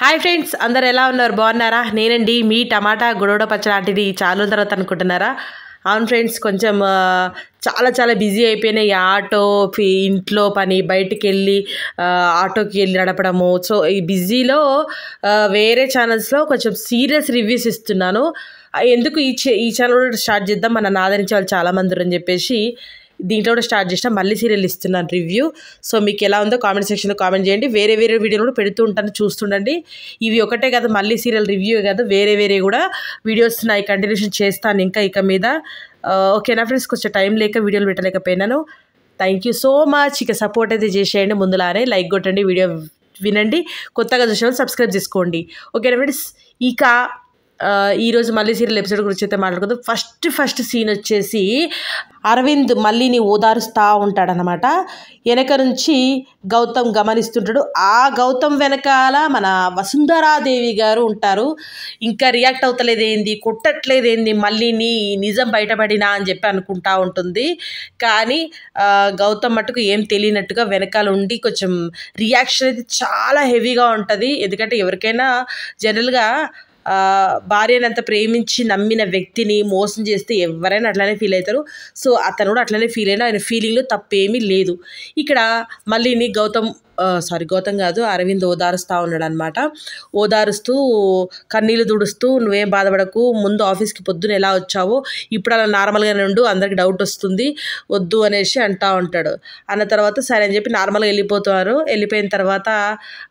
hi friends అందరు ఎలా ఉన్నారు బాగున్నారా నేనండి మీ టమాటా గొడవడ పచ్చలాంటిది చాలా తర్వాత అనుకుంటున్నారా అవును ఫ్రెండ్స్ కొంచెం చాలా చాలా బిజీ అయిపోయినాయి ఆటో ఇంట్లో పని బయటికి వెళ్ళి ఆటోకి వెళ్ళి నడపడము సో ఈ బిజీలో వేరే ఛానల్స్లో కొంచెం సీరియస్ రివ్యూస్ ఇస్తున్నాను ఎందుకు ఈ ఈ ఛానల్ స్టార్ట్ చేద్దాం మన ఆదరించే వాళ్ళు చాలామంది అని చెప్పేసి దీంట్లో కూడా స్టార్ట్ చేసిన మళ్ళీ సీరియల్ ఇస్తున్నాను రివ్యూ సో మీకు ఎలా ఉందో కామెంట్ సెక్షన్లో కామెంట్ చేయండి వేరే వేరే వీడియోలు కూడా పెడుతూ ఉంటాను చూస్తుండండి ఇవి ఒకటే కదా మళ్ళీ సీరియల్ రివ్యూ కదా వేరే వేరే కూడా వీడియోస్ నా కంటిన్యూషన్ చేస్తాను ఇంకా ఇక మీద ఓకేనా ఫ్రెండ్స్ కొంచెం టైం లేక వీడియోలు పెట్టలేకపోయినాను థ్యాంక్ యూ సో మచ్ ఇక సపోర్ట్ అయితే చేసేయండి ముందులానే లైక్ కొట్టండి వీడియో వినండి కొత్తగా చూసేవాళ్ళు సబ్స్క్రైబ్ చేసుకోండి ఓకేనా ఫ్రెండ్స్ ఇక ఈరోజు మళ్ళీ సీరియల్ ఎపిసోడ్ గురించి అయితే మాట్లాడుకుందాం ఫస్ట్ ఫస్ట్ సీన్ వచ్చేసి అరవింద్ మళ్ళీని ఓదారుస్తూ ఉంటాడనమాట వెనక నుంచి గౌతమ్ గమనిస్తుంటాడు ఆ గౌతమ్ వెనకాల మన వసుంధరాదేవి గారు ఉంటారు ఇంకా రియాక్ట్ అవుతలేదేంది కొట్టట్లేదేంది మళ్ళీని నిజం బయటపడినా అని చెప్పి అనుకుంటా ఉంటుంది కానీ గౌతమ్ మటుకు ఏం తెలియనట్టుగా వెనకాల ఉండి కొంచెం రియాక్షన్ అయితే చాలా హెవీగా ఉంటుంది ఎందుకంటే ఎవరికైనా జనరల్గా భార్యను అంత ప్రేమించి నమ్మిన వ్యక్తిని మోసం చేస్తే ఎవరైనా అట్లానే ఫీల్ అవుతారు సో అతను కూడా అట్లనే ఫీల్ అయినా ఆయన ఫీలింగ్లో తప్పేమీ లేదు ఇక్కడ మళ్ళీని గౌతమ్ సారీ గౌతమ్ కాదు అరవింద్ ఓదారుస్తూ ఉన్నాడు అనమాట ఓదారుస్తూ కన్నీళ్ళు దుడుస్తూ నువ్వేం బాధపడకు ముందు ఆఫీస్కి పొద్దున ఎలా వచ్చావో ఇప్పుడు అలా నార్మల్గానే ఉండు అందరికి డౌట్ వస్తుంది వద్దు అనేసి అంటూ ఉంటాడు అన్న తర్వాత సరే అని చెప్పి నార్మల్గా వెళ్ళిపోతున్నారు వెళ్ళిపోయిన తర్వాత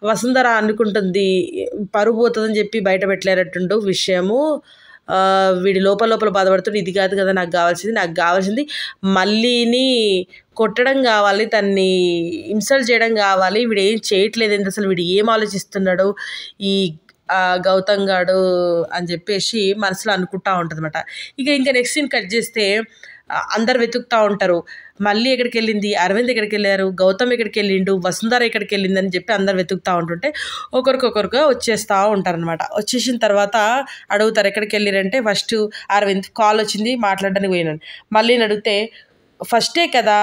వసుంధర అనుకుంటుంది పరుగు పోతుందని చెప్పి బయట పెట్టలేనట్టుండు విషయము వీడి లోపల లోపల బాధపడుతుంది ఇది కాదు కదా నాకు కావాల్సింది నాకు కావాల్సింది మళ్ళీని కొట్టడం కావాలి తన్ని ఇన్సల్ట్ చేయడం కావాలి వీడు ఏం చేయట్లేదు ఏంటి అసలు వీడు ఏం ఆలోచిస్తున్నాడు ఈ గౌతమ్ గాడు అని చెప్పేసి మనసులో అనుకుంటా ఉంటుంది అనమాట ఇక ఇంకా నెక్స్ట్ సీన్ కట్ చేస్తే అందరు వెతుకుతూ ఉంటారు మళ్ళీ ఎక్కడికి వెళ్ళింది అరవింద్ ఎక్కడికి వెళ్ళారు గౌతమ్ ఎక్కడికి వెళ్ళిండు వసుంధర ఎక్కడికి వెళ్ళింది అని చెప్పి అందరు వెతుకుతూ ఉంటుంటే ఒకరికొకరుగా వచ్చేస్తూ ఉంటారనమాట వచ్చేసిన తర్వాత అడుగుతారు ఎక్కడికి వెళ్ళారంటే ఫస్ట్ అరవింద్ కాల్ వచ్చింది మాట్లాడడానికి పోయినాను మళ్ళీ అడిగితే ఫస్టే కదా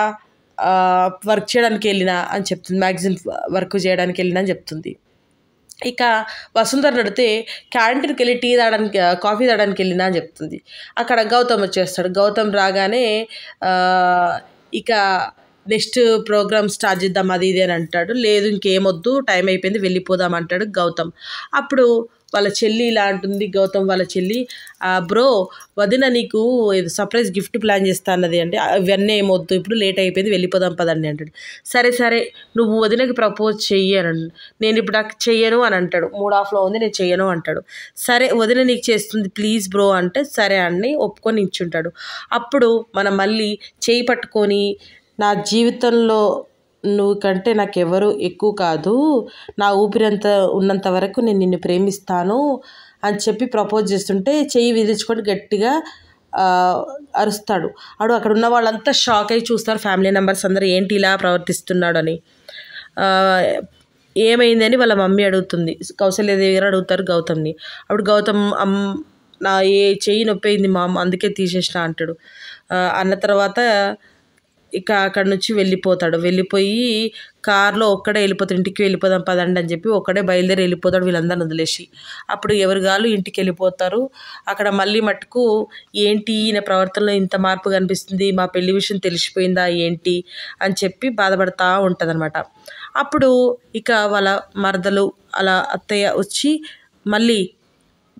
వర్క్ చేయడానికి వెళ్ళినా అని చెప్తుంది మ్యాగజైన్ వర్క్ చేయడానికి వెళ్ళినా అని చెప్తుంది ఇక వసుంధర నడితే క్యాంటీన్కి వెళ్ళి టీ తాగడానికి కాఫీ తాగడానికి వెళ్ళినా అని చెప్తుంది అక్కడ గౌతమ్ వచ్చేస్తాడు గౌతమ్ రాగానే ఇక నెక్స్ట్ ప్రోగ్రామ్ స్టార్ట్ చేద్దాం అది ఇది అని అంటాడు లేదు ఇంకేమొద్దు టైం అయిపోయింది వెళ్ళిపోదాం అంటాడు గౌతమ్ అప్పుడు వాళ్ళ చెల్లి ఇలా అంటుంది గౌతమ్ వాళ్ళ చెల్లి బ్రో వదిన నీకు సర్ప్రైజ్ గిఫ్ట్ ప్లాన్ చేస్తా అన్నది అంటే ఇవన్నీ ఏమవుతుంది ఇప్పుడు లేట్ అయిపోయింది వెళ్ళిపోదాం పదండి అంటాడు సరే సరే నువ్వు వదినకి ప్రపోజ్ చెయ్యి అని నేను ఇప్పుడు నాకు చెయ్యను అని అంటాడు మూడు ఆఫ్లో ఉంది నేను చెయ్యను అంటాడు సరే వదిన నీకు చేస్తుంది ప్లీజ్ బ్రో అంటే సరే అని ఒప్పుకొని ఇచ్చుంటాడు అప్పుడు మనం మళ్ళీ చేయి పట్టుకొని నా జీవితంలో నువ్వు కంటే నాకెవరు ఎక్కువ కాదు నా ఊపిరంత ఉన్నంత వరకు నేను నిన్ను ప్రేమిస్తాను అని చెప్పి ప్రపోజ్ చేస్తుంటే చెయ్యి విధించుకొని గట్టిగా అరుస్తాడు ఆడు అక్కడ ఉన్న వాళ్ళంతా షాక్ అయి చూస్తారు ఫ్యామిలీ మెంబర్స్ అందరూ ఏంటి ఇలా ప్రవర్తిస్తున్నాడని ఏమైందని వాళ్ళ మమ్మీ అడుగుతుంది కౌశల్యదేవి గారు అడుగుతారు గౌతమ్ని అప్పుడు గౌతమ్ అమ్ నా ఏ చెయ్యి నొప్పి అయింది మా అందుకే తీసేసిన అంటాడు అన్న తర్వాత ఇక అక్కడ నుంచి వెళ్ళిపోతాడు వెళ్ళిపోయి కార్లో ఒక్కడే వెళ్ళిపోతాడు ఇంటికి వెళ్ళిపోదాం పదండి అని చెప్పి ఒక్కడే బయలుదేరి వెళ్ళిపోతాడు వీళ్ళందరూ వదిలేసి అప్పుడు ఎవరు గాలు ఇంటికి వెళ్ళిపోతారు అక్కడ మళ్ళీ మట్టుకు ఏంటి ఈయన ప్రవర్తనలో ఇంత మార్పు కనిపిస్తుంది మా పెళ్లి విషయం తెలిసిపోయిందా ఏంటి అని చెప్పి బాధపడతా ఉంటుందన్నమాట అప్పుడు ఇక వాళ్ళ మరదలు అలా అత్తయ్య వచ్చి మళ్ళీ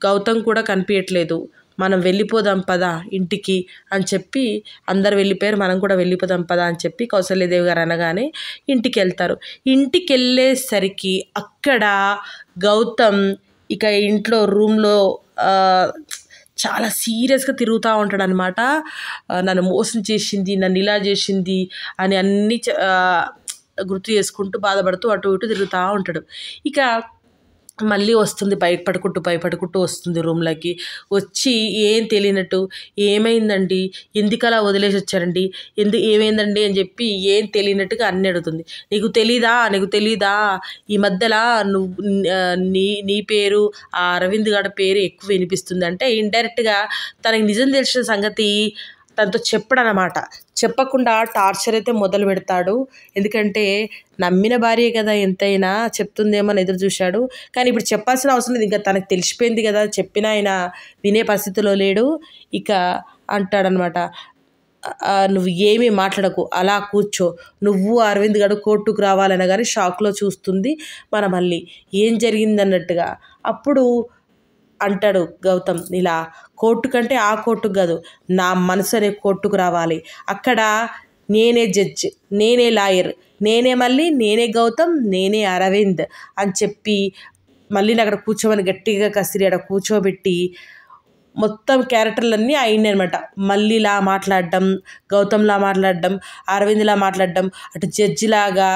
గౌతమ్ కూడా కనిపించట్లేదు మనం వెళ్ళిపోదాం పదా ఇంటికి అని చెప్పి అందరు వెళ్ళిపోయారు మనం కూడా వెళ్ళిపోదాం పదా అని చెప్పి కౌసల్యదేవి గారు అనగానే ఇంటికి వెళ్తారు ఇంటికి వెళ్ళేసరికి అక్కడ గౌతమ్ ఇక ఇంట్లో రూమ్లో చాలా సీరియస్గా తిరుగుతూ ఉంటాడు అనమాట నన్ను మోసం చేసింది నన్ను ఇలా చేసింది అని అన్నీ గుర్తు చేసుకుంటూ బాధపడుతూ అటు ఇటు తిరుగుతూ ఉంటాడు ఇక మళ్ళీ వస్తుంది భయపడుకుంటూ భయపడుకుంటూ వస్తుంది రూమ్లోకి వచ్చి ఏం తెలియనట్టు ఏమైందండి ఎందుకు అలా వదిలేసి వచ్చారండి ఎందుకు ఏమైందండి అని చెప్పి ఏం తెలియనట్టుగా అన్ని అడుగుతుంది నీకు తెలీదా నీకు తెలీదా ఈ మధ్యలో నువ్వు నీ నీ పేరు ఆ అరవింద్ గారి పేరు ఎక్కువ వినిపిస్తుంది అంటే ఇండైరెక్ట్గా తనకి నిజం తెలిసిన సంగతి తనతో చెప్పడనమాట చెప్పకుండా టార్చర్ అయితే మొదలు పెడతాడు ఎందుకంటే నమ్మిన భార్యే కదా ఎంతైనా చెప్తుందేమో అని ఎదురు చూశాడు కానీ ఇప్పుడు చెప్పాల్సిన అవసరం లేదు ఇంకా తనకు తెలిసిపోయింది కదా చెప్పినా ఆయన వినే పరిస్థితిలో లేడు ఇక అంటాడనమాట నువ్వు ఏమీ మాట్లాడకు అలా కూర్చో నువ్వు అరవింద్ గడు కోర్టుకు కానీ షాక్లో చూస్తుంది మన మళ్ళీ ఏం జరిగిందన్నట్టుగా అప్పుడు అంటాడు గౌతమ్ ఇలా కోర్టు కంటే ఆ కోర్టు కాదు నా మనసు అనే కోర్టుకు రావాలి అక్కడ నేనే జడ్జ్ నేనే లాయర్ నేనే మళ్ళీ నేనే గౌతమ్ నేనే అరవింద్ అని చెప్పి మళ్ళీ అక్కడ కూర్చోమని గట్టిగా కసిరి అక్కడ కూర్చోబెట్టి మొత్తం క్యారెక్టర్లన్నీ అయింది అనమాట మళ్ళీలా మాట్లాడడం గౌతమ్లా మాట్లాడడం అరవింద్లా మాట్లాడడం అటు జడ్జిలాగా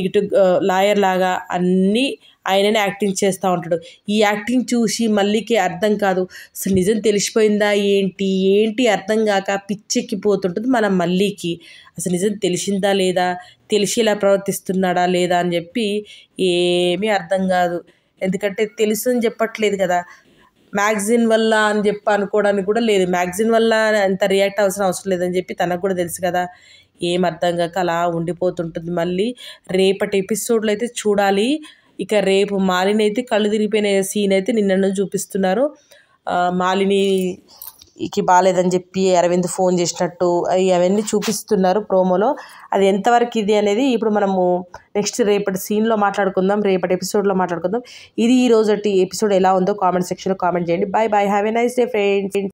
ఇటు లాయర్ లాగా అన్నీ ఆయననే యాక్టింగ్ చేస్తూ ఉంటాడు ఈ యాక్టింగ్ చూసి మళ్ళీకి అర్థం కాదు అసలు నిజం తెలిసిపోయిందా ఏంటి ఏంటి అర్థం కాక పిచ్చెక్కిపోతుంటుంది మనం మళ్ళీకి అసలు నిజం తెలిసిందా లేదా తెలిసి ఇలా ప్రవర్తిస్తున్నాడా లేదా అని చెప్పి ఏమీ అర్థం కాదు ఎందుకంటే తెలుసు అని చెప్పట్లేదు కదా మ్యాగ్జిన్ వల్ల అని చెప్పి అనుకోవడానికి కూడా లేదు మ్యాగ్జిన్ వల్ల అంత రియాక్ట్ అవసరం అవసరం లేదని చెప్పి తనకు కూడా తెలుసు కదా ఏం అర్థం కాక అలా ఉండిపోతుంటుంది మళ్ళీ రేపటి ఎపిసోడ్లో అయితే చూడాలి ఇక రేపు మాలిని అయితే కళ్ళు తిరిగిపోయిన సీన్ అయితే నిన్నను చూపిస్తున్నారు మాలినికి బాగాలేదని చెప్పి అరవింద్ ఫోన్ చేసినట్టు అవన్నీ చూపిస్తున్నారు ప్రోమోలో అది ఎంతవరకు ఇది అనేది ఇప్పుడు మనము నెక్స్ట్ రేపటి సీన్లో మాట్లాడుకుందాం రేపటి ఎపిసోడ్లో మాట్లాడుకుందాం ఇది ఈ ఎపిసోడ్ ఎలా ఉందో కామెంట్ సెక్షన్లో కామెంట్ చేయండి bye bye have a nice day friends